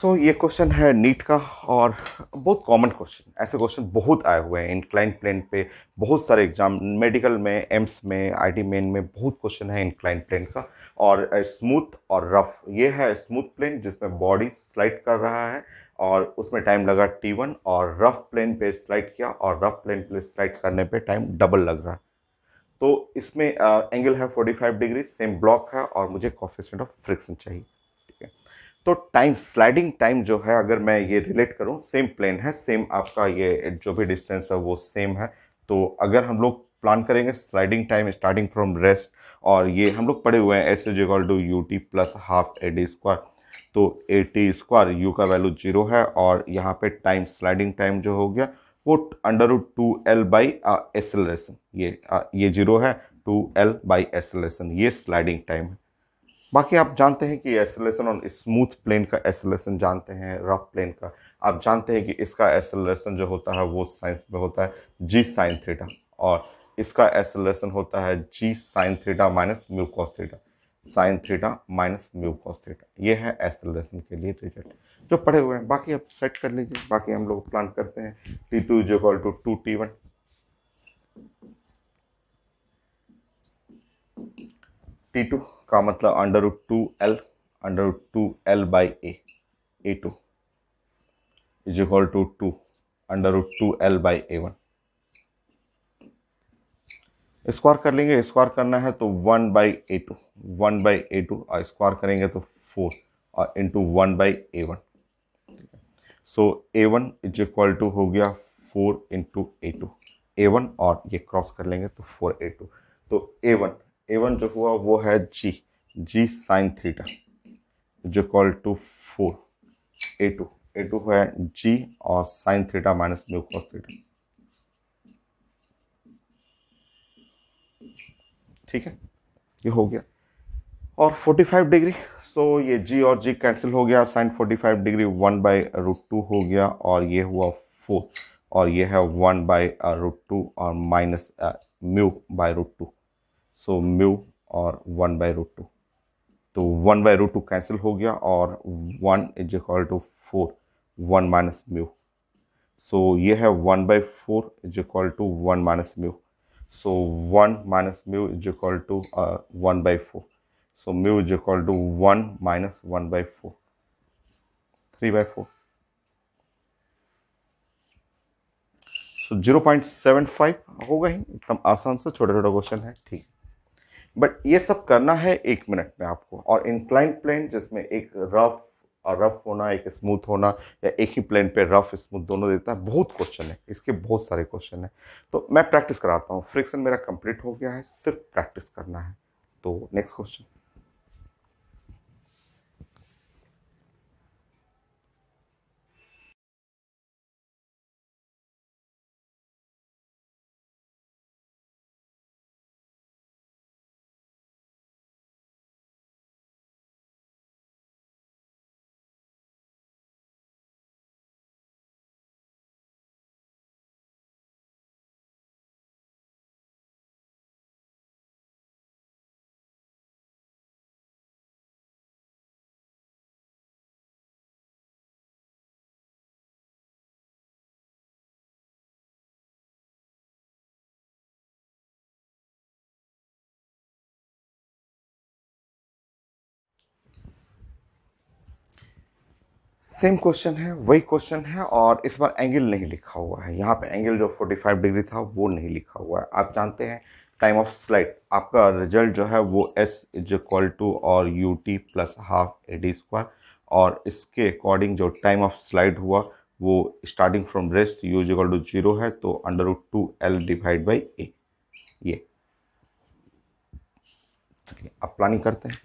सो so, ये question है NEET का और बहुत कॉमन क्वेश्चन ऐसे क्वेश्चन बहुत आए हुए हैं इंक्लाइन प्लेन पे बहुत सारे एग्जाम मेडिकल में एम्स में आईटी मेन में बहुत क्वेश्चन है इंक्लाइन प्लेन का और स्मूथ और रफ ये है स्मूथ प्लेन जिसमें बॉडी स्लाइड कर रहा है और उसमें टाइम लगा टी वन और रफ प्लेन पे स्लाइड किया और रफ प्लेन पे स्लाइड करने पर टाइम डबल लग रहा तो इसमें एंगल है 45 डिग्री सेम ब्लॉक है और मुझे कॉफिशेंट ऑफ फ्रिक्शन चाहिए तो टाइम स्लाइडिंग टाइम जो है अगर मैं ये रिलेट करूँ सेम प्लेन है सेम आपका ये जो भी डिस्टेंस है वो सेम है तो अगर हम लोग प्लान करेंगे sliding time starting from rest और ये हम लोग पड़े हुए हैं s is equal to u t plus half a d square तो ए टी स्क्वायर यू का वैल्यू जीरो है और यहाँ पे टाइम स्लाइडिंग टाइम जो हो गया वो under root two L by acceleration ये आ, uh, ये जीरो है टू एल बाई एसलेशन ये स्लाइडिंग टाइम है बाकी आप जानते हैं कि एसलेसन और स्मूथ प्लेन का एसलेसन जानते हैं रफ प्लेन का आप जानते हैं कि इसका एसलेसन जो होता है वो साइंस में होता है जी साइन थीटा और इसका एसलेसन होता है g sine theta minus mu cos theta sine theta minus mu cos theta ये है एसलेसन के लिए रिजल्ट जो पढ़े हुए हैं बाकी आप सेट कर लीजिए बाकी हम लोग प्लान करते हैं t two is equal to two t one t two का मतलब under root two l under root two L by a a two is equal to two under root two L by a one square कर लेंगे square करना है तो one by a two one by a two और square करेंगे तो four और into one by a one so a one is equal to हो गया four into a two a one और ये क्रॉस कर लेंगे तो फोर ए टू तो ए वन ए वन जो हुआ वो है जी जी साइन थीटा जो call to four a two a two है जी और sine theta minus mu cos theta ठीक है ये हो गया और 45 डिग्री सो ये जी और जी कैंसिल हो गया sine 45 degree one by root two हो गया और ये हुआ फोर और ये है वन बाय रूट टू और minus mu by root two so mu और वन बाई रूट टू तो one by root two cancel हो गया और one is equal to four one minus mu so ये है one by four is equal to one minus mu so one minus mu is equal to one by four so mu is equal to one minus one by four three by four so zero point seven five होगा ही एकदम आसान सा छोटे छोटे question है ठीक है बट ये सब करना है एक मिनट में आपको और इंक्लाइंट प्लेन जिसमें एक रफ और रफ होना एक स्मूथ होना या एक ही प्लेन पे रफ स्मूथ दोनों देता है बहुत क्वेश्चन है इसके बहुत सारे क्वेश्चन है तो मैं प्रैक्टिस कराता हूँ फ्रिक्शन मेरा कंप्लीट हो गया है सिर्फ प्रैक्टिस करना है तो नेक्स्ट क्वेश्चन सेम क्वेश्चन है वही क्वेश्चन है और इस बार एंगल नहीं लिखा हुआ है यहाँ पे एंगल जो 45 डिग्री था वो नहीं लिखा हुआ है आप जानते हैं टाइम ऑफ स्लाइड आपका रिजल्ट जो है वो एस इज इक्वल टू और u t plus half a d square और इसके अकॉर्डिंग जो टाइम ऑफ स्लाइड हुआ वो starting from rest u is equal to zero है तो under root two l divide by a ये चलिए अब प्लानिंग करते हैं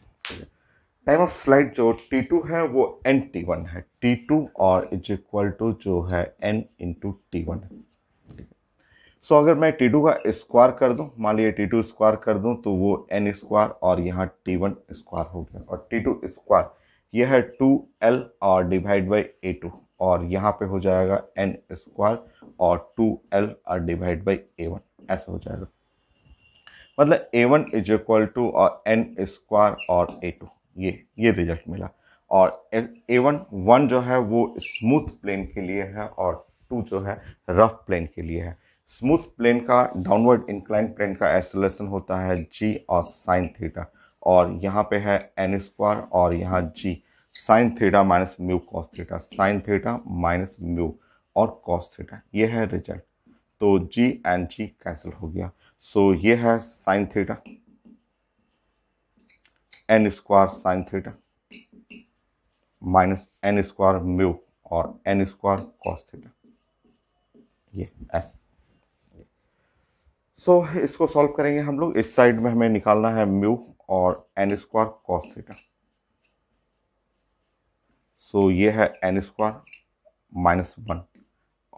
टाइम ऑफ स्लाइड जो टी टू है वो एन टी वन है टी टू और इज इक्वल टू जो है एन इंटू टी वन है सो so, अगर मैं टी टू का स्क्वायर कर दूं मान लीजिए टी टू स्क्वायर कर दूं तो वो एन स्क्वायर और यहाँ टी वन स्क्वायर हो गया और टी टू स्क्वायर यह है टू एल और डिवाइड बाई ए टू और यहाँ पे हो जाएगा एन स्क्वायर और टू एल और डिवाइड बाई ए वन ऐसा हो जाएगा मतलब a one is equal to और एन स्क्वायर और ए टू ये ये रिजल्ट मिला और ए वन वन जो है वो स्मूथ प्लेन के लिए है और टू जो है रफ प्लेन के लिए है स्मूथ प्लेन का डाउनवर्ड इंक्लाइन प्लेन का एसोलेशन होता है जी और साइन थीटा और यहाँ पे है एन स्क्वायर और यहाँ g sine theta minus mu cos theta sine theta minus mu और कॉस थीटा ये है रिजल्ट तो जी एंड जी कैंसिल हो गया सो so, ये है sine theta n square sine theta minus n square mu और एन स्क्वायर कॉस थीटा ये ऐसा सो so, इसको सॉल्व करेंगे हम लोग इस साइड में हमें निकालना है म्यू और n square cos theta so ये है एन स्क्वायर माइनस वन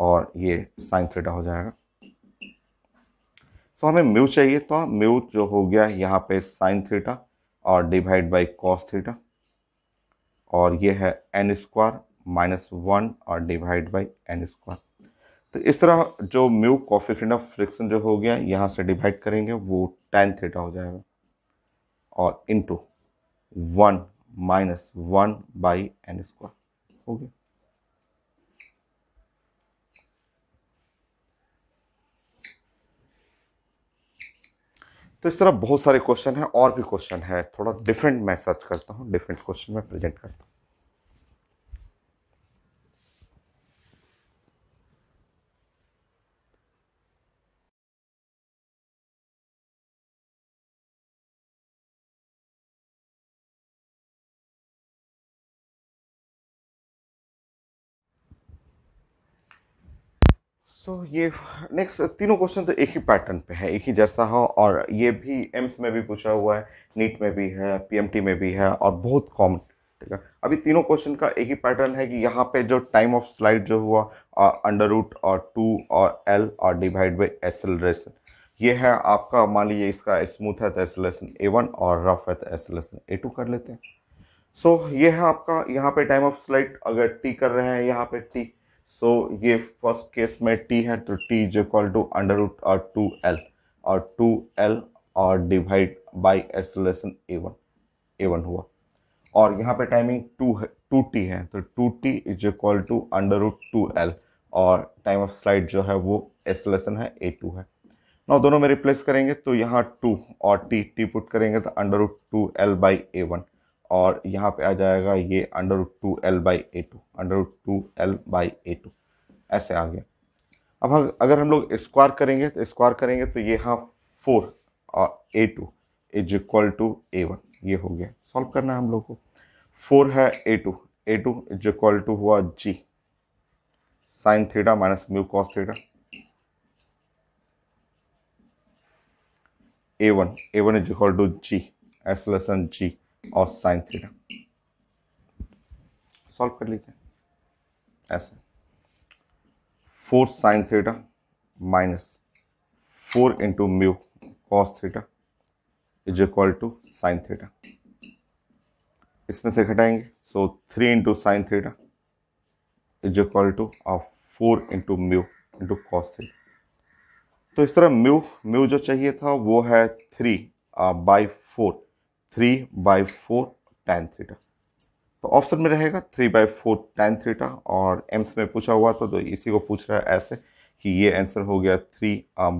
और ये साइन थीटा हो जाएगा सो so, हमें म्यू चाहिए तो म्यू जो हो गया यहाँ पे साइन थीटा और डिवाइड बाई कॉस थीटा और ये है एन स्क्वायर माइनस वन और डिवाइड बाई एन स्क्वायर तो इस तरह जो म्यू कॉफिशेंट ऑफ फ्रिक्शन जो हो गया यहाँ से डिवाइड करेंगे वो टेन थीटा हो जाएगा और into one minus one by n square हो गया तो इस तरह बहुत सारे क्वेश्चन हैं और भी क्वेश्चन है थोड़ा डिफरेंट मैं सर्च करता हूँ डिफरेंट क्वेश्चन मैं प्रेजेंट करता हूँ सो so, ये नेक्स्ट तीनों क्वेश्चन तो एक ही पैटर्न पे है एक ही जैसा हो और ये भी एम्स में भी पूछा हुआ है नीट में भी है पीएमटी में भी है और बहुत कॉमन ठीक है अभी तीनों क्वेश्चन का एक ही पैटर्न है कि यहाँ पे जो टाइम ऑफ स्लाइड जो हुआ अंडर रूट और टू और एल और डिवाइड बाई एसलेशन ये है आपका मान लीजिए इसका स्मूथ है तो एसलेशन ए वन और रफ है तो एसलेशन ए टू कर लेते हैं सो so, ये है आपका यहाँ पे टाइम ऑफ स्लाइड अगर टी कर रहे हैं यहाँ पे टी सो ये फर्स्ट केस में टी है तो t is equal to under root और टू एल और टू एल और divide by acceleration a one a one हुआ और यहाँ पे टाइमिंग टू है टू टी है तो two t is equal to under root two L और टाइम ऑफ स्लाइड जो है वो एसोलेशन है ए टू है ना दोनों में रिप्लेस करेंगे तो यहाँ टू और टी टी पुट करेंगे तो under root two L by a one और यहाँ पे आ जाएगा ये under two L by a two under two L by a two ऐसे आ गया अब हम अगर हम लोग स्क्वायर करेंगे तो स्क्वायर करेंगे तो ये हाँ फोर और a two is equal to a one ये हो गया सॉल्व करना है हम लोग को फोर है a two a two is equal to हुआ g sine theta minus mu cos theta a one a one is equal to g acceleration g और साइन थीटा सॉल्व कर लीजिए ऐसे four sine theta minus four into mu cos theta is equal to sine theta इसमें से घटाएंगे so three into sine theta is equal to और four into mu into cos theta तो इस तरह म्यू म्यू जो चाहिए था वो है three by four three by four tan theta तो ऑप्शन में रहेगा three by four tan theta और एम्स में पूछा हुआ था तो इसी को पूछ रहा है ऐसे कि ये आंसर हो गया three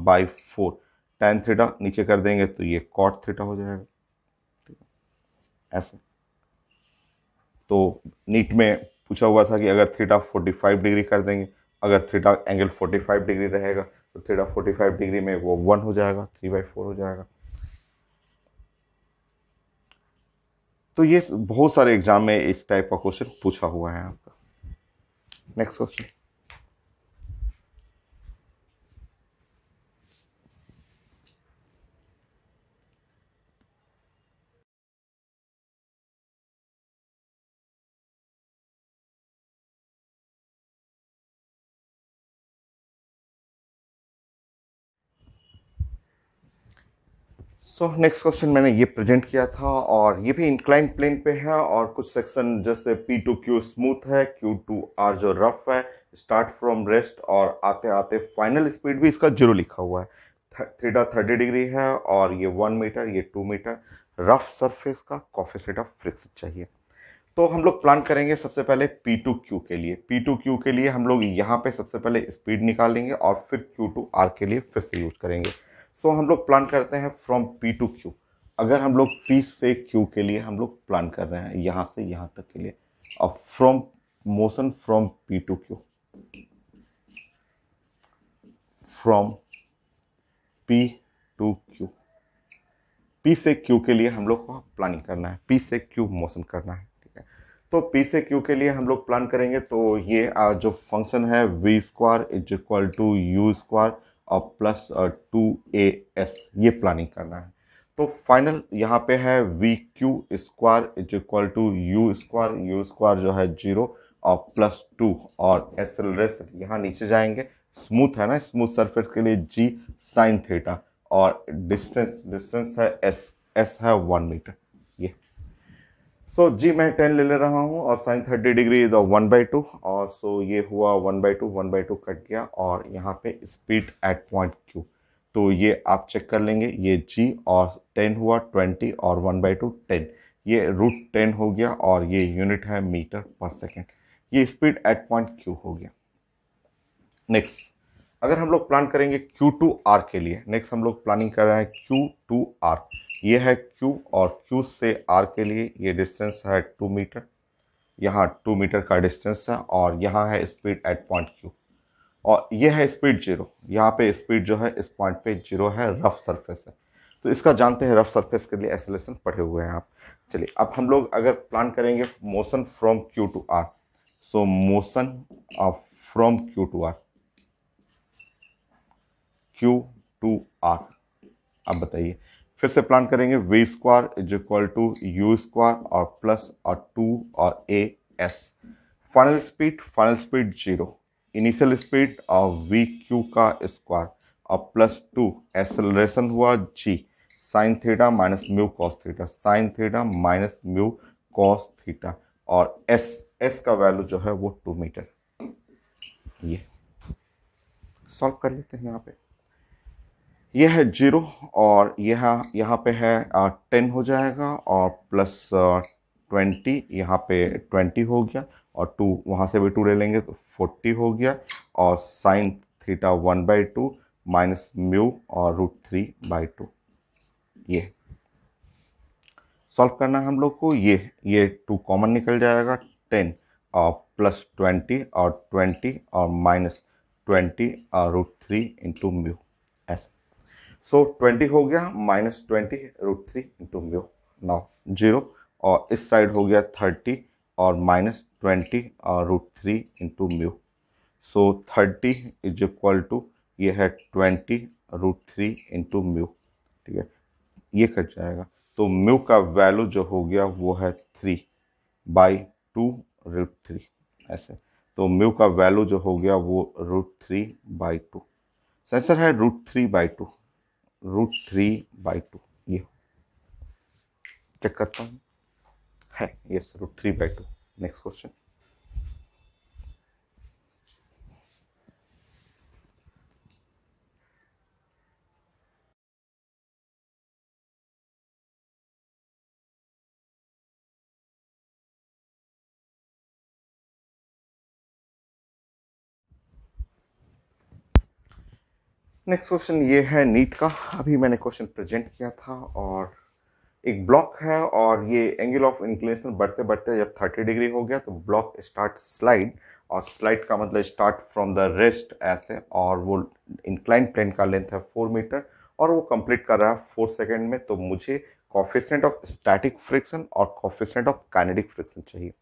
by four tan theta नीचे कर देंगे तो ये कॉट थीटा हो जाएगा ऐसे तो नीट में पूछा हुआ था कि अगर थीटा 45 डिग्री कर देंगे अगर थीटा एंगल 45 डिग्री रहेगा तो थीटा 45 डिग्री में वो वन हो जाएगा थ्री बाई फोर हो जाएगा तो ये बहुत सारे एग्जाम में इस टाइप का क्वेश्चन पूछा हुआ है आपका next question so next question मैंने ये प्रेजेंट किया था और ये भी इंक्लाइन प्लेन पे है और कुछ सेक्शन जैसे पी टू क्यू स्मूथ है क्यू टू आर जो रफ है स्टार्ट फ्रॉम रेस्ट और आते आते फाइनल स्पीड भी इसका जीरो लिखा हुआ है थीटा थर्टी डिग्री है और ये वन मीटर ये टू मीटर रफ सरफेस का कॉफिसेट ऑफ फ्रिक्स चाहिए तो हम लोग प्लान करेंगे सबसे पहले पी टू क्यू के लिए पी टू क्यू के लिए हम लोग यहाँ पे सबसे पहले स्पीड निकालेंगे और फिर क्यू टू आर के लिए फिर से यूज करेंगे सो हम लोग प्लान करते हैं फ्रॉम पी टू क्यू अगर हम लोग पी से क्यू के लिए हम लोग प्लान कर रहे हैं यहाँ से यहाँ तक के लिए और from motion from p to q from p to q p से क्यू के लिए हम लोग को प्लानिंग करना है पी से क्यू मोशन करना है ठीक है तो पी से क्यू के लिए हम लोग प्लान करेंगे तो ये जो फंक्शन है v square is equal to u square और प्लस टू ए एस ये प्लानिंग करना है तो फाइनल यहाँ पे है v q square is equal to u square u square जो है जीरो और प्लस टू और एसेलरेशन यहाँ नीचे जाएंगे स्मूथ है ना स्मूथ सरफेस के लिए जी साइन थीटा और डिस्टेंस डिस्टेंस है एस एस है one metre so so, g मैं टेन ले ले रहा हूँ और sine thirty degree is one by two और सो so, ये हुआ one by two one by two cut गया और यहाँ पे स्पीड एट पॉइंट क्यू तो ये आप चेक कर लेंगे ये जी और टेन हुआ ट्वेंटी और वन बाई टू टेन ये रूट टेन हो गया और ये यूनिट है मीटर पर सेकेंड ये स्पीड एट पॉइंट क्यू हो गया नेक्स्ट अगर हम लोग प्लान करेंगे क्यू टू आर के लिए नेक्स्ट हम लोग प्लानिंग कर रहे हैं क्यू टू आर ये है क्यू और क्यू से आर के लिए ये डिस्टेंस है टू मीटर यहाँ टू मीटर का डिस्टेंस है और यहाँ है स्पीड एट पॉइंट क्यू और ये है स्पीड जीरो यहाँ पे स्पीड जो है इस पॉइंट पे जीरो है रफ सरफेस है तो इसका जानते हैं रफ सरफेस के लिए एसलेशन पढ़े हुए हैं आप चलिए अब हम लोग अगर प्लान करेंगे motion from q to r so motion of from q to r q to r अब बताइए फिर से प्लान करेंगे v square is equal to u square और प्लस और टू और a s final speed final speed zero initial speed और v q का स्क्वायर और प्लस टू एसेलरेशन हुआ g sine theta minus mu cos theta sine theta minus mu cos theta और S s का value जो है वो to metre ये सॉल्व कर लेते हैं यहाँ पे यह है जीरो और यह यहाँ पे है टेन हो जाएगा और प्लस ट्वेंटी यहाँ पे ट्वेंटी हो गया और टू वहाँ से भी टू ले लेंगे तो फोर्टी हो गया और sine theta one by two minus mu और रूट थ्री बाई टू ये सॉल्व करना है हम लोग को ये ये टू कॉमन निकल जाएगा टेन और प्लस ट्वेंटी और ट्वेंटी और माइनस ट्वेंटी और रूट थ्री इंटू म्यू ऐसा सो ट्वेंटी हो गया minus twenty root three into mu now zero और इस साइड हो गया थर्टी और माइनस ट्वेंटी और root three into mu so thirty is equal to ये है twenty root three into mu ठीक है ये कट जाएगा तो म्यू का वैल्यू जो हो गया वो है three by two root three ऐसे तो म्यू का वैल्यू जो हो गया वो रूट थ्री बाई टू सेंसर है root three by two root three by two ये चेक करता हूँ है yes root three by two next question next question ये है नीट का अभी मैंने क्वेश्चन प्रेजेंट किया था और एक ब्लॉक है और ये एंगल ऑफ इंक्लिनेशन बढ़ते बढ़ते जब 30 डिग्री हो गया तो ब्लॉक स्टार्ट स्लाइड और स्लाइड का मतलब स्टार्ट फ्रॉम द रेस्ट ऐसे और वो इंक्लाइन प्लेन का लेंथ है फोर मीटर और वो कंप्लीट कर रहा है फोर सेकेंड में तो मुझे कॉफिशेंट ऑफ स्टैटिक फ्रिक्शन और कॉफिशेंट ऑफ काइनेटिक फ्रिक्शन चाहिए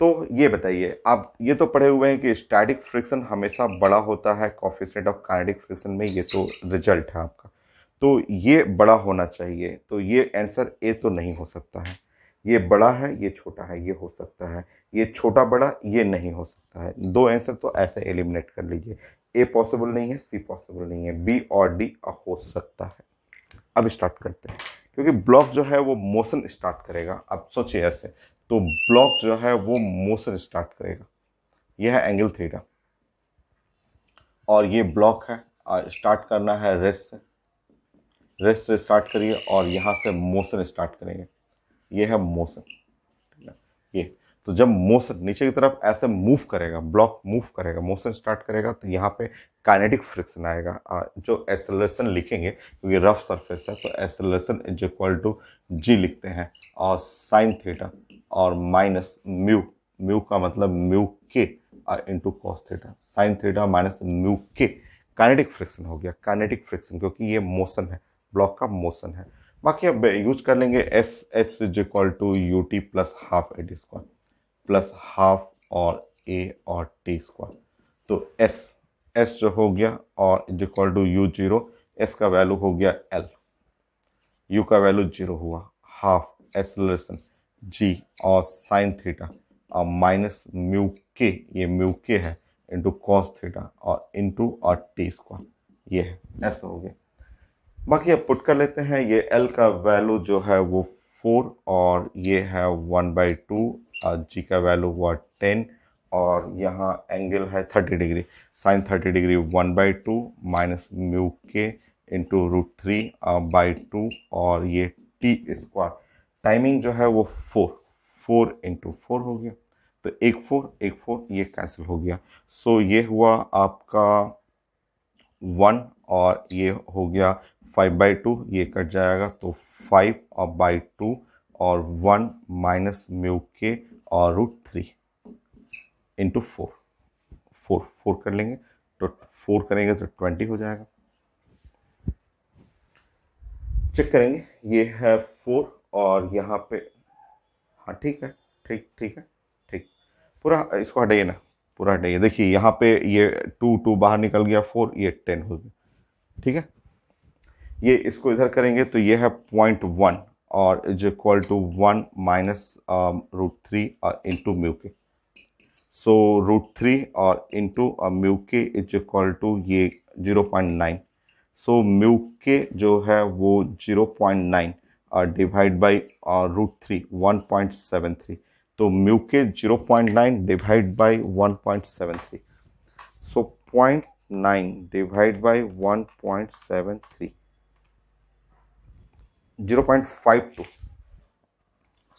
तो ये बताइए आप ये तो पढ़े हुए हैं कि स्टैटिक फ्रिक्शन हमेशा बड़ा होता है कॉफिशेंट ऑफ काइनेटिक फ्रिक्शन में ये तो रिजल्ट है आपका तो ये बड़ा होना चाहिए तो ये आंसर ए तो नहीं हो सकता है ये बड़ा है ये छोटा है ये हो सकता है ये छोटा बड़ा ये नहीं हो सकता है दो आंसर तो ऐसे एलिमिनेट कर लीजिए ए पॉसिबल नहीं है सी पॉसिबल नहीं है बी और डी हो सकता है अब स्टार्ट करते हैं क्योंकि ब्लॉक जो है वो मोशन स्टार्ट करेगा अब सोचिए ऐसे तो ब्लॉक जो है वो मोशन स्टार्ट करेगा यह है एंगल थीटा और ये ब्लॉक है स्टार्ट करना है रेस्ट से रेस्ट से स्टार्ट करिए और यहाँ से मोशन स्टार्ट करेंगे ये है मोशन ठीक है ये तो जब मोशन नीचे की तरफ ऐसे मूव करेगा ब्लॉक मूव करेगा मोशन स्टार्ट करेगा तो यहाँ पे काइनेटिक फ्रिक्शन आएगा जो एसलेशन लिखेंगे क्योंकि रफ सरफेस है तो acceleration is equal to g लिखते हैं और साइन थीटा और माइनस म्यू म्यू का मतलब mu k into cos theta sine theta minus mu k kinetic friction हो गया काइनेटिक फ्रिक्शन क्योंकि ये मोशन है ब्लॉक का मोशन है बाकी अब यूज कर लेंगे s s is equal to u t plus half at square plus half और ए और टी स्क्वायर तो एस एस जो हो गया और is equal to u zero s का वैल्यू हो गया एल यू का वैल्यू जीरो हुआ हाफ एसलेशन जी और साइन थीटा और माइनस म्यू के ये म्यू के है इंटू कॉस थीटा और इंटू और टी स्क्वायर ये है ऐसा हो गया बाकी अब पुट कर लेते हैं ये एल का वैल्यू जो है वो फोर और ये है वन बाई टू जी का वैल्यू हुआ टेन और यहाँ एंगल है thirty degree sine thirty degree one by two minus mu k into root three by two और ये टी स्क्वायर टाइमिंग जो है वो फोर फोर इंटू फोर हो गया तो एक फोर एक फोर ये कैंसिल हो गया सो so, ये हुआ आपका वन और ये हो गया फाइव बाई टू ये कट जाएगा तो फाइव और बाई टू और वन माइनस म्यू के और root three into four four four कर लेंगे तो फोर करेंगे तो ट्वेंटी हो जाएगा चेक करेंगे ये है फोर और यहाँ पे हाँ ठीक है ठीक ठीक है ठीक पूरा इसको हटाइए ना पूरा हटाइए देखिए यहाँ पे ये टू टू बाहर निकल गया फोर ये टेन हो गया ठीक है ये इसको इधर करेंगे तो ये है पॉइंट वन और is equal to one minus root three और into mu k so root three और into mu k is equal to ये zero point nine so mu k जो है वो जीरो पॉइंट नाइन और divide by root three one point seven three तो mu k zero point nine divide by one point seven three so point nine divide by one point seven three 0.52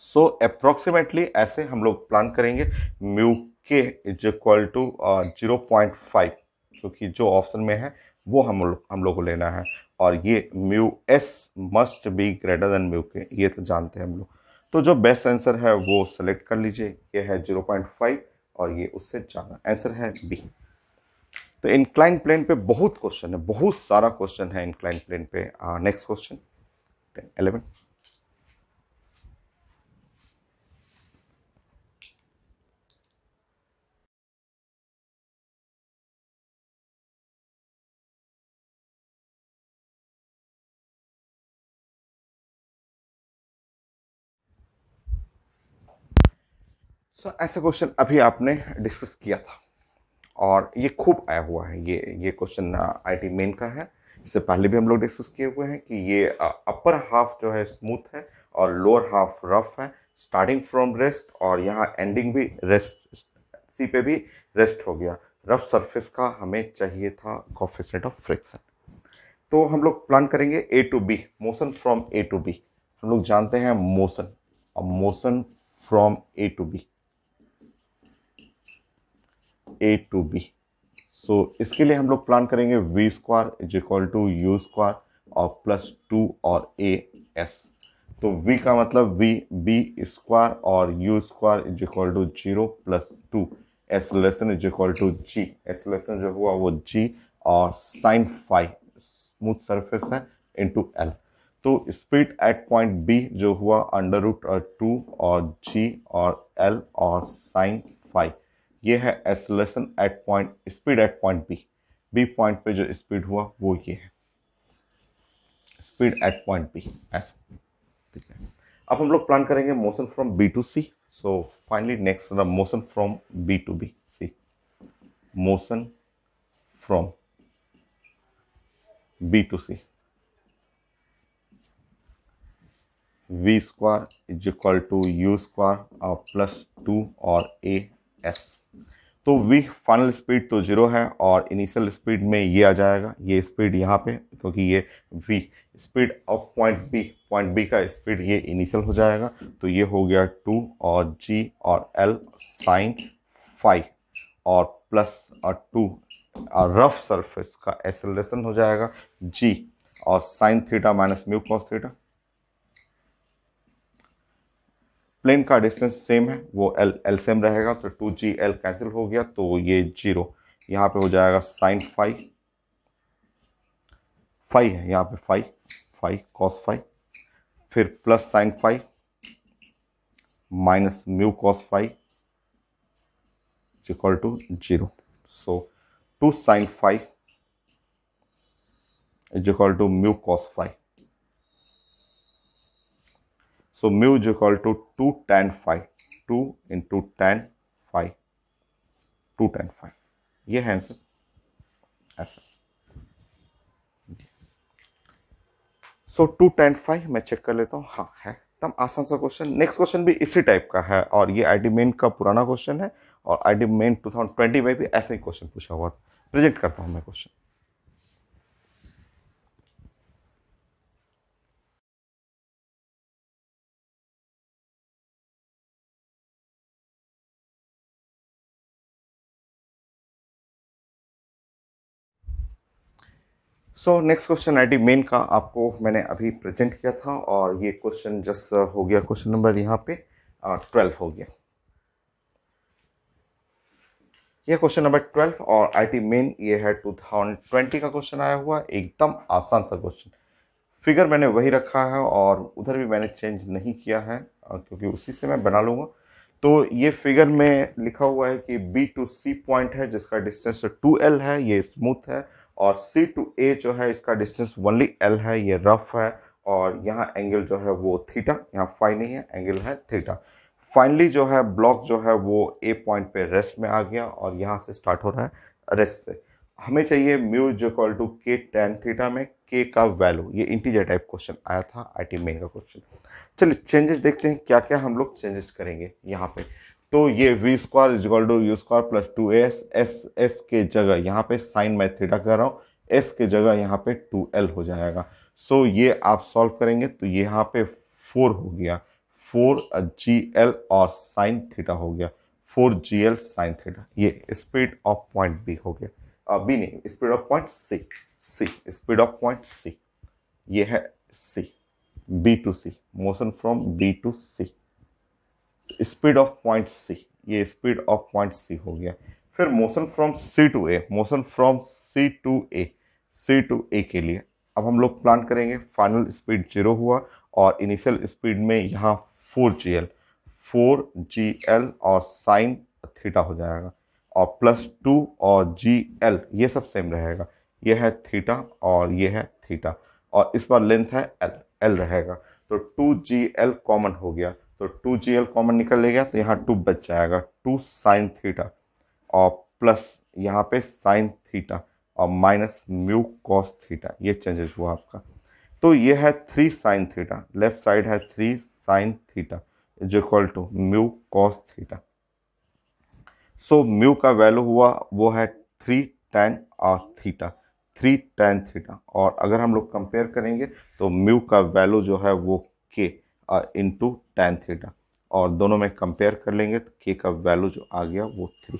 so approximately ऐसे हम लोग plan करेंगे mu k is equal to zero point five क्योंकि जो option में है वो हम लोग हम लोग को लेना है और ये mu s must be greater than mu k ये तो जानते हैं हम लोग तो जो बेस्ट आंसर है वो सेलेक्ट कर लीजिए ये है जीरो पॉइंट फाइव और ये उससे ज़्यादा आंसर है बी तो इंक्लाइन प्लेन पे बहुत क्वेश्चन है बहुत सारा क्वेश्चन है इंक्लाइन प्लेन पे next uh, question ten eleven so ऐसा क्वेश्चन अभी आपने डिस्कस किया था और ये खूब आया हुआ है ये ये क्वेश्चन आईटी मेन का है इससे पहले भी हम लोग डिस्कस किए हुए हैं कि ये अपर हाफ जो है स्मूथ है और लोअर हाफ रफ है स्टार्टिंग फ्रॉम रेस्ट और यहाँ एंडिंग भी रेस्ट सी पे भी रेस्ट हो गया रफ सरफेस का हमें चाहिए था कॉफिसनेट ऑफ फ्रिक्शन तो हम लोग प्लान करेंगे A to B motion from A to B हम लोग जानते हैं मोशन और motion from A to B A to B so so, इसके लिए हम लोग प्लान करेंगे v square is equal to u square और प्लस टू और ए एस तो v का मतलब v b स्क्वायर और u square is equal to zero plus two s लेसन is equal to g S lesson जो हुआ वो जी और साइन फाइव स्मूथ सरफेस है इंटू एल तो स्पीड एट पॉइंट बी जो हुआ अंडर रूट टू और जी और एल और साइन फाइव ये है acceleration at point speed at point B B point पे जो स्पीड हुआ वो ये है speed at point B s ठीक है अब हम लोग प्लान करेंगे motion from B to C so finally next motion from B to B C motion from B to C v square is equal to u square plus two और a s तो v final speed तो zero है और initial speed में ये आ जाएगा ये speed यहाँ पे क्योंकि ये v speed of point B point B का स्पीड ये इनिशियल हो जाएगा तो ये हो गया टू और जी और एल साइन फाइव और प्लस और टू और रफ सरफेस का एसलेशन हो जाएगा जी और sine theta minus mu cos theta plane का डिस्टेंस सेम है वो एल एल सेम रहेगा तो टू जी एल कैंसिल हो गया तो ये जीरो यहाँ पे हो जाएगा साइन फाइव फाइव है यहाँ पे फाइव फाइव कॉस फाइव फिर plus sine five minus mu cos five equal to zero so two sine five is equal to mu cos five So mu is equal to 2 tan phi. 2 into tan phi. 2 tan phi. ये है answer ऐसा so two tan five मैं check कर लेता हूँ हाँ है एकदम आसान सा क्वेश्चन नेक्स्ट क्वेश्चन भी इसी टाइप का है और ये आई मेन का पुराना क्वेश्चन है और आई मेन 2020 में भी ऐसा ही क्वेश्चन पूछा हुआ था प्रेजेंट करता हूँ मैं question so next question ID main का आपको मैंने अभी प्रेजेंट किया था और ये क्वेश्चन जस्ट uh, हो गया क्वेश्चन नंबर यहाँ पे ट्वेल्व uh, हो गया ये क्वेश्चन नंबर ट्वेल्व और आईटी मेन ये है टू थाउजेंड ट्वेंटी का क्वेश्चन आया हुआ एकदम आसान सा क्वेश्चन फिगर मैंने वही रखा है और उधर भी मैंने चेंज नहीं किया है uh, क्योंकि उसी से मैं बना लूँगा तो ये फिगर में लिखा हुआ है कि बी टू सी पॉइंट है जिसका डिस्टेंस टू एल है ये स्मूथ है और सी टू ए जो है इसका डिस्टेंस वनली एल है ये रफ है और यहाँ एंगल जो है वो थीटा यहाँ फाइ नहीं है एंगल है थीटा फाइनली जो है ब्लॉक जो है वो ए पॉइंट पे रेस्ट में आ गया और यहाँ से स्टार्ट हो रहा है रेस्ट से हमें चाहिए म्यू जो call to k tan theta में के का वैल्यू ये इंटीजर टाइप क्वेश्चन आया था आई टी मेन का क्वेश्चन चलिए चेंजेस देखते हैं क्या क्या हम लोग चेंजेस करेंगे यहाँ पे तो ये v square is equal to u square plus two s s s के जगह यहाँ पे साइन मैं थीटा कर रहा हूँ एस के जगह यहाँ पे टू एल हो जाएगा सो so, ये आप सॉल्व करेंगे तो यहाँ पे फोर हो गया फोर जी एल और साइन थीटा हो गया फोर जी एल साइन थीटा ये स्पीड ऑफ पॉइंट बी हो गया बी नहीं speed of point C C speed of point C ये है C B to C motion from B to C speed of point C ये speed of point C हो गया फिर motion from C to A motion from C to A C to ए के लिए अब हम लोग प्लान करेंगे फाइनल स्पीड जीरो हुआ और इनिशियल स्पीड में यहाँ फोर जी एल फोर जी एल और साइन थीटा हो जाएगा और प्लस टू और जी एल ये सब सेम रहेगा ये है थीटा और ये है थीटा और इस बार लेंथ है एल एल रहेगा तो टू जी एल कॉमन हो गया तो टू जी एल कॉमन निकल लेगा तो यहाँ टू बच जाएगा टू साइन थीटा और प्लस यहाँ पे साइन थीटा और माइनस म्यू कॉस थीटा ये चेंजेस हुआ आपका तो ये है three sine theta left side है three sine theta is equal to mu cos theta so mu का वैल्यू हुआ वो है थ्री टेन और थीटा थ्री टेन थीटा और अगर हम लोग कंपेयर करेंगे तो म्यू का वैल्यू जो है वो के इंटू uh, टेन थीटा और दोनों में कंपेयर कर लेंगे तो के का वैल्यू जो आ गया वो थ्री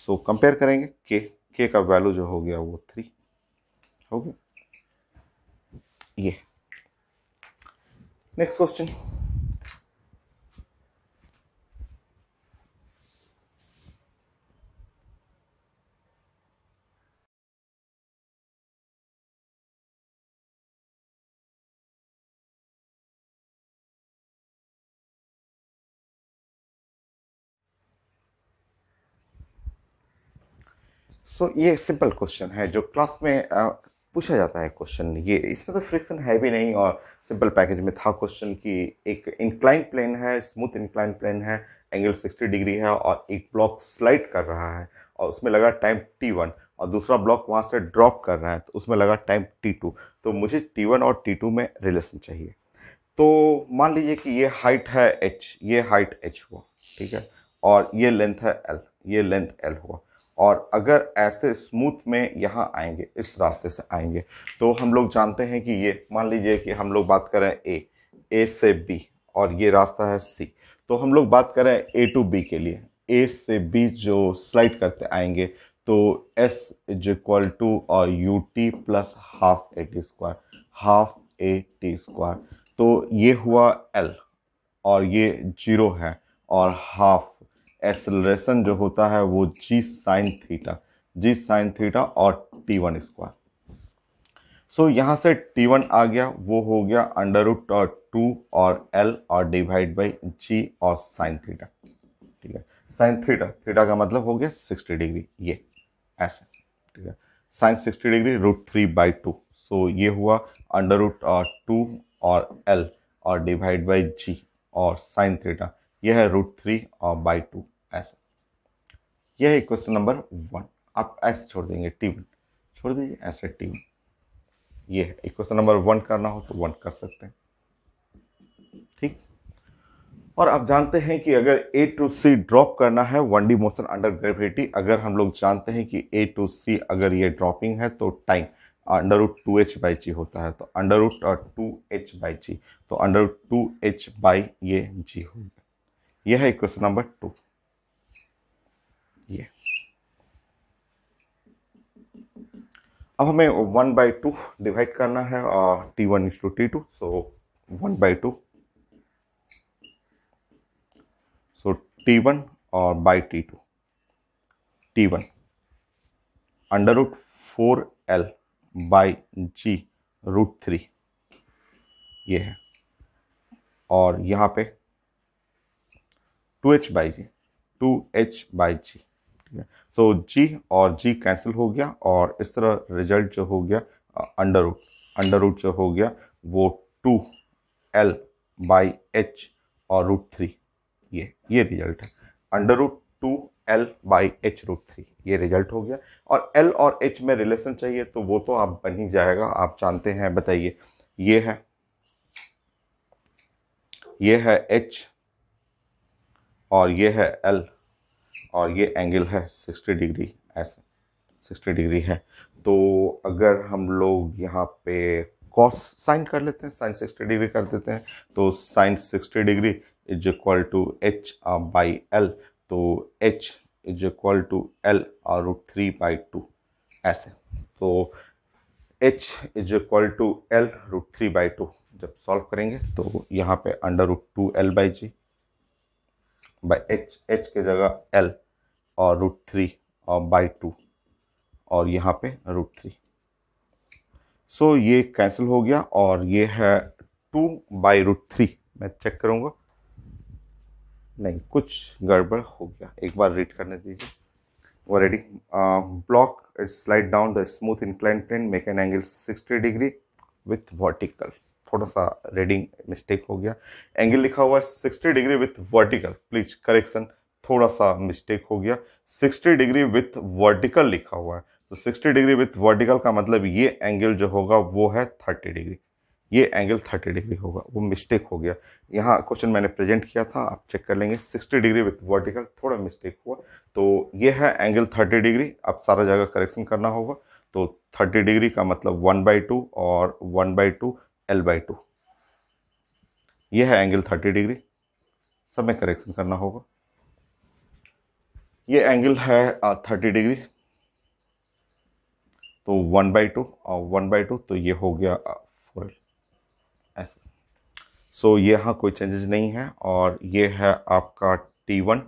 सो कंपेयर करेंगे के के का वैल्यू जो हो गया वो थ्री हो गया ये नेक्स्ट क्वेश्चन सो ये सिंपल क्वेश्चन है जो क्लास में पूछा जाता है क्वेश्चन ये इसमें तो फ्रिक्शन है भी नहीं और सिंपल पैकेज में था क्वेश्चन कि एक इंक्लाइन प्लेन है स्मूथ इंक्लाइन प्लेन है एंगल 60 डिग्री है और एक ब्लॉक स्लाइड कर रहा है और उसमें लगा टाइम टी वन और दूसरा ब्लॉक वहाँ से ड्रॉप कर रहा है तो उसमें लगा टाइम टी टू तो मुझे टी वन और टी टू में रिलेशन चाहिए तो मान लीजिए कि ये हाइट है एच ये हाइट एच हुआ ठीक है और ये लेंथ है एल ये लेंथ एल हुआ और अगर ऐसे स्मूथ में यहाँ आएंगे इस रास्ते से आएंगे तो हम लोग जानते हैं कि ये मान लीजिए कि हम लोग बात करें ए ए से बी और ये रास्ता है सी तो हम लोग बात करें ए टू बी के लिए ए से बी जो स्लाइड करते आएंगे तो एस इज इक्वल टू और u t plus half a t square half a t square तो ये हुआ एल और ये जीरो है और हाफ एसलरेशन जो होता है वो g sine theta g sine theta और टी वन स्क्वायर सो यहाँ से टी वन आ गया वो हो गया अंडर रूट और टू और एल और डिवाइड बाई जी और साइन थीटा ठीक है साइन थीटा थीटा का मतलब हो गया सिक्सटी डिग्री ये ऐसे ठीक है sine sixty degree root three by two so ये हुआ अंडर रूट और टू और एल और डिवाइड बाई जी और साइन थीटा यह है रूट थ्री और बाई टू ऐसा यह है क्वेश्चन नंबर वन आप ऐसे छोड़ देंगे टी वन छोड़ दीजिए ऐसे टी वन ये है क्वेश्चन नंबर वन करना हो तो वन कर सकते हैं ठीक और आप जानते हैं कि अगर ए टू सी ड्रॉप करना है one D motion under gravity अगर हम लोग जानते हैं कि ए टू सी अगर ये ड्रॉपिंग है तो time under root two H by g होता है तो under root two H by g तो under root two H by ये जी होगा यह है क्वेश्चन नंबर टू ये अब हमें वन बाई टू डिवाइड करना है टी वन इंस to T two so one by two so t one और by t two t one under root four L by g root three ये है और यहां पे two H by g two H by g ठीक है सो जी और जी cancel हो गया और इस तरह रिजल्ट जो हो गया अंडर रूट अंडर रूट जो हो गया वो टू एल बाई एच और रूट थ्री ये ये रिजल्ट है under root two L by h root three ये रिजल्ट हो गया और एल और एच में रिलेशन चाहिए तो वो तो आप बन ही जाएगा आप जानते हैं बताइए ये है ये है एच और ये है एल और ये एंगल है सिक्सटी डिग्री ऐसे सिक्सटी डिग्री है तो अगर हम लोग यहाँ पे कॉस साइन कर लेते हैं साइन सिक्सटी डिग्री कर देते हैं तो sine sixty degree is equal to H by L तो H is equal to L और रूट थ्री बाई टू ऐसे तो H is equal to L root three by two जब सॉल्व करेंगे तो यहाँ पे under root two L by g by H H के जगह एल और रूट थ्री और बाई टू और यहाँ पे रूट थ्री सो ये कैंसिल हो गया और ये है टू बाई रूट थ्री मैं चेक करूँगा नहीं कुछ गड़बड़ हो गया एक बार रीड करने दीजिए वो ready block its slide down the smooth incline plane make an angle 60 degree with vertical थोड़ा सा रीडिंग मिस्टेक हो गया एंगल लिखा हुआ है sixty degree with vertical please correction थोड़ा सा मिस्टेक हो गया सिक्सटी डिग्री विथ वर्टिकल लिखा हुआ है तो सिक्सटी डिग्री विथ वर्टिकल का मतलब ये एंगल जो होगा वो है थर्टी डिग्री ये एंगल थर्टी डिग्री होगा वो मिस्टेक हो गया यहाँ क्वेश्चन मैंने प्रेजेंट किया था आप चेक कर लेंगे सिक्सटी डिग्री विथ वर्टिकल थोड़ा मिस्टेक हुआ तो ये है एंगल थर्टी डिग्री आप सारा जगह करेक्शन करना होगा तो थर्टी डिग्री का मतलब वन बाई टू और one by two L by two यह है एंगल थर्टी डिग्री सब में करेक्शन करना होगा ये एंगल है थर्टी डिग्री तो वन बाई टू और वन बाई टू तो ये हो गया फोर एल ऐसे सो so, ये यहाँ कोई चेंजेस नहीं है और ये है आपका टी वन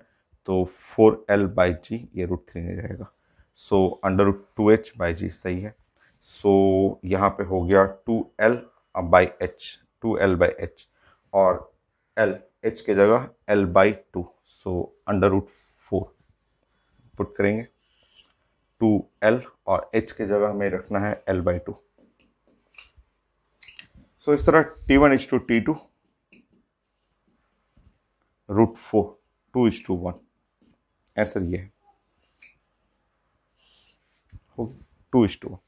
तो फोर एल बाई जी ये रूट थ्री नहीं रहेगा so under root two H by g सही है सो so, यहाँ पे हो गया two L by H two L by H और एल एच के जगह L by two so under root four put करेंगे टू एल और एच के जगह हमें रखना है एल बाई टू सो इस तरह T one is two T two root four two is two one answer ये है टू इज टू वन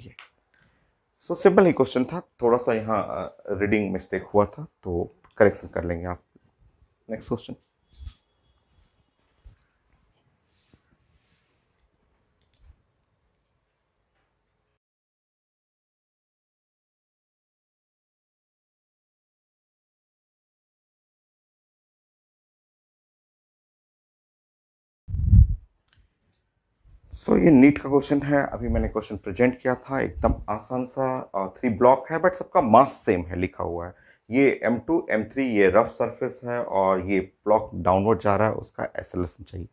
ये सो सिंपल ही क्वेश्चन था थोड़ा सा यहाँ रीडिंग uh, मिस्टेक हुआ था तो करेक्शन कर लेंगे आप नेक्स्ट क्वेश्चन सो so, ये नीट का क्वेश्चन है अभी मैंने क्वेश्चन प्रेजेंट किया था एकदम आसान सा थ्री ब्लॉक है बट सबका मास सेम है लिखा हुआ है ये M2, M3 ये रफ सरफेस है और ये ब्लॉक डाउनवर्ड जा रहा है उसका एस एल चाहिए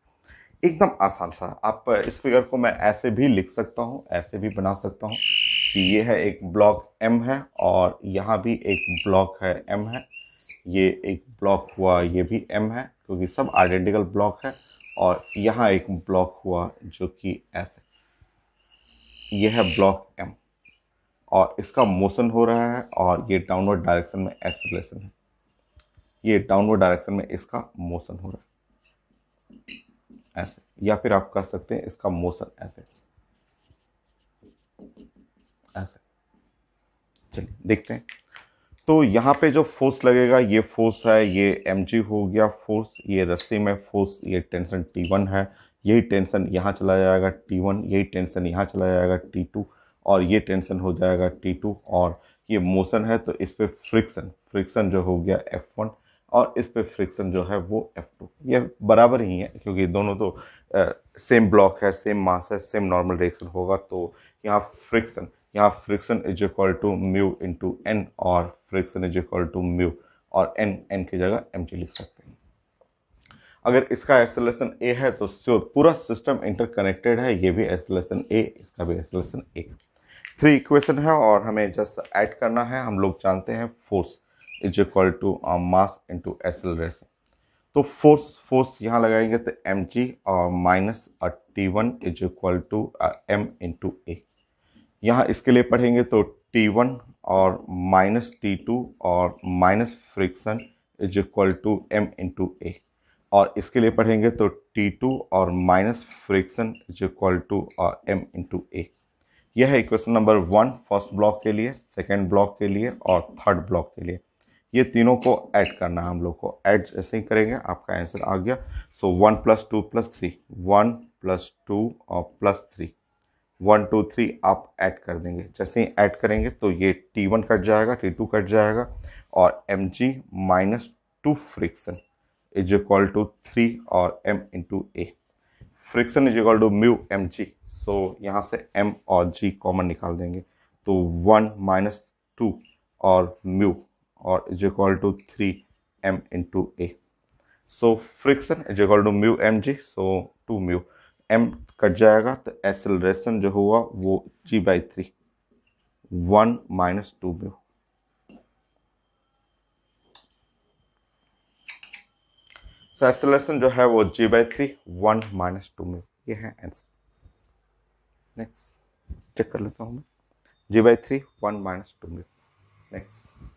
एकदम आसान सा आप इस फिगर को मैं ऐसे भी लिख सकता हूँ ऐसे भी बना सकता हूँ कि ये है एक ब्लॉक एम है और यहाँ भी एक ब्लॉक है एम है ये एक ब्लॉक हुआ ये भी एम है क्योंकि सब आइडेंटिकल ब्लॉक है और यहाँ एक ब्लॉक हुआ जो कि ऐसे यह है ब्लॉक एम और इसका मोशन हो रहा है और ये डाउनवर्ड डायरेक्शन में एसलेशन है ये डाउनवर्ड डायरेक्शन में इसका मोशन हो रहा है ऐसे या फिर आप कह सकते हैं इसका मोशन ऐसे ऐसे चलिए देखते हैं तो यहाँ पे जो फोर्स लगेगा ये फोर्स है ये एम हो गया फोर्स ये रस्सी में फोर्स ये टेंशन टी वन है यही टेंशन यहाँ चला जाएगा टी वन यही टेंशन यहाँ चला जाएगा टी टू और ये टेंशन हो जाएगा टी टू और ये मोशन है तो इस पर फ्रिक्शन फ्रिक्शन जो हो गया एफ वन और इस पर फ्रिक्शन जो है वो एफ टू ये बराबर ही है क्योंकि दोनों तो आ, सेम ब्लॉक है सेम मास है सेम नॉर्मल रिएक्शन होगा तो यहाँ फ्रिक्शन यहाँ friction is equal to mu into N और friction is equal to mu और एन एन की जगह एम जी लिख सकते हैं अगर इसका एसलेशन ए है तो श्योर पूरा सिस्टम इंटरकनेक्टेड है ये भी एसलेशन ए इसका भी एसलेशन ए थ्री इक्वेशन है और हमें जस्ट ऐड करना है हम लोग जानते हैं force is equal to mass into acceleration तो फोर्स फोर्स यहाँ लगाएंगे तो एम जी और minus T one is equal to m into a यहाँ इसके लिए पढ़ेंगे तो टी वन और माइनस टी टू और minus friction is equal to m into a और इसके लिए पढ़ेंगे तो टी टू और minus friction is equal to और एम इंटू ए यह है equation number one first block के लिए सेकेंड ब्लॉक के लिए और थर्ड ब्लॉक के लिए ये तीनों को ऐड करना है हम लोग को ऐड जैसे ही करेंगे आपका आंसर आ गया so one plus two plus three one plus two और plus three one two three आप ऐड कर देंगे जैसे ही ऐड करेंगे तो ये टी वन कट जाएगा टी टू कट जाएगा और m g minus two friction is equal to three और m into a friction is equal to mu m g so यहाँ से एम और जी कॉमन निकाल देंगे तो वन माइनस टू और म्यू और is equal to three m into a so friction is equal to mu m g so two mu m cut जाएगा तो एसेलरेशन जो हुआ वो g by three one minus two में so जो है वो g by three one minus two में ये है आंसर नेक्स्ट चेक कर लेता हूँ मैं g by three one minus two में नेक्स्ट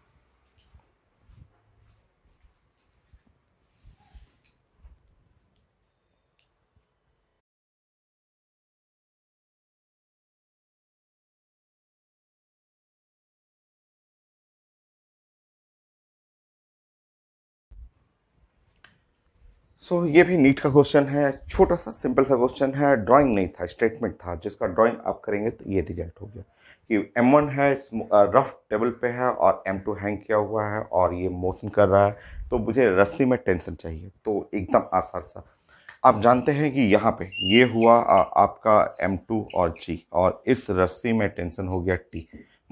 सो so, ये भी नीट का क्वेश्चन है छोटा सा सिंपल सा क्वेश्चन है ड्राइंग नहीं था स्टेटमेंट था जिसका ड्राइंग आप करेंगे तो ये रिजल्ट हो गया कि एम वन है रफ टेबल uh, पे है और एम टू हैंग किया हुआ है और ये मोशन कर रहा है तो मुझे रस्सी में टेंशन चाहिए तो एकदम आसान सा आप जानते हैं कि यहाँ पे ये हुआ आ, आपका एम टू और जी और इस रस्सी में टेंशन हो गया टी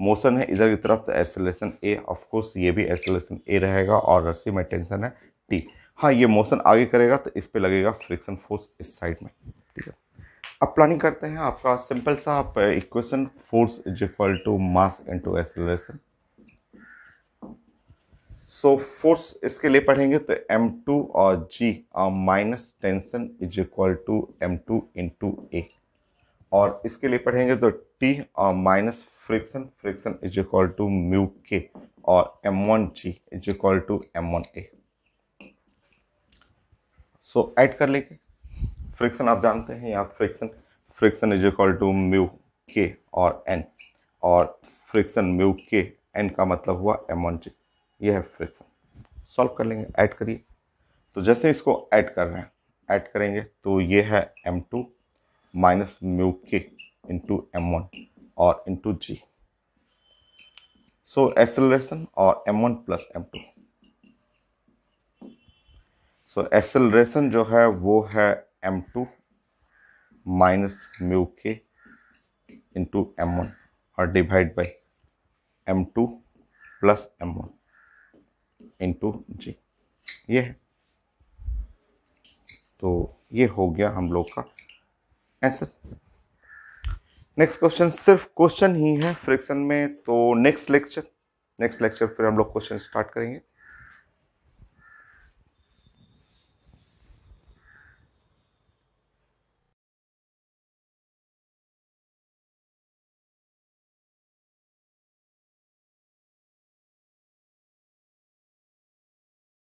मोशन है इधर की तरफ तो एसलेशन ए ऑफकोर्स ये भी एसलेशन ए रहेगा और रस्सी में टेंशन है टी हाँ ये मोशन आगे करेगा तो इस पर लगेगा फ्रिक्शन फोर्स इस साइड में ठीक है अब प्लानिंग करते हैं आपका सिंपल सा आप equation force is equal to mass into acceleration so force इसके लिए पढ़ेंगे तो एम टू और g minus tension is equal to m two into a और इसके लिए पढ़ेंगे तो टी और minus friction friction is equal to mu k और m one g is equal to m one a so add कर लेंगे फ्रिक्शन आप जानते हैं यहाँ friction friction is equal to mu k और एन और फ्रिक्शन म्यू के एन का मतलब हुआ एम वन जी यह है फ्रिक्शन सॉल्व कर लेंगे ऐड करिए तो जैसे इसको ऐड कर रहे हैं ऐड करेंगे तो ये है m two minus mu k into m one और इंटू जी सो एक्सेलरेशन और m one plus m two so acceleration जो है वो है m two minus mu k into m one और divide by m two plus m one into g ये है तो ये हो गया हम लोग का आंसर नेक्स्ट क्वेश्चन सिर्फ क्वेश्चन ही है फ्रिक्शन में तो नेक्स्ट लेक्चर नेक्स्ट लेक्चर फिर हम लोग क्वेश्चन स्टार्ट करेंगे